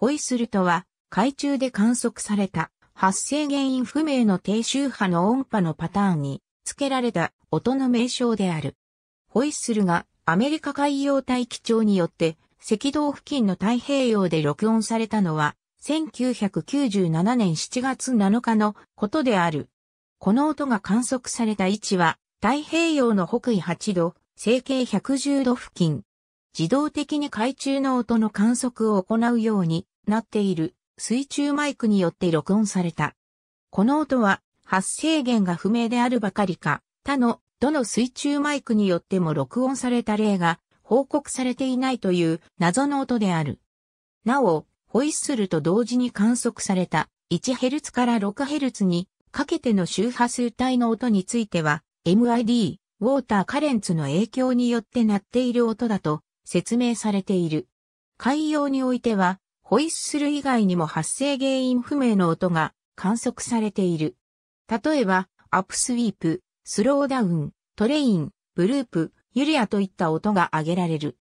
ホイッスルとは、海中で観測された、発生原因不明の低周波の音波のパターンに、付けられた音の名称である。ホイッスルがアメリカ海洋大気庁によって赤道付近の太平洋で録音されたのは1997年7月7日のことである。この音が観測された位置は太平洋の北緯8度、西経110度付近。自動的に海中の音の観測を行うようになっている水中マイクによって録音された。この音は発生源が不明であるばかりか、他のどの水中マイクによっても録音された例が報告されていないという謎の音である。なお、ホイッスルと同時に観測された 1Hz から 6Hz にかけての周波数帯の音については MID、ウォーターカレンツの影響によって鳴っている音だと説明されている。海洋においてはホイッスル以外にも発生原因不明の音が観測されている。例えば、アップスウィープ、スローダウン、トレイン、ブループ、ユリアといった音が挙げられる。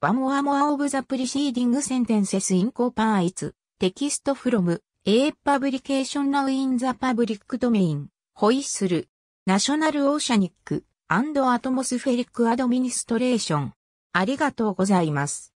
ワモアモアオブザプリシーディングセンテンセスインコーパーイツ、テキストフロム、エーパブリケーションナウ n o ンザパブリックドメイン、ホイッスル、ナショナルオーシャニック、アンドアトモスフェリックアドミニストレーション。ありがとうございます。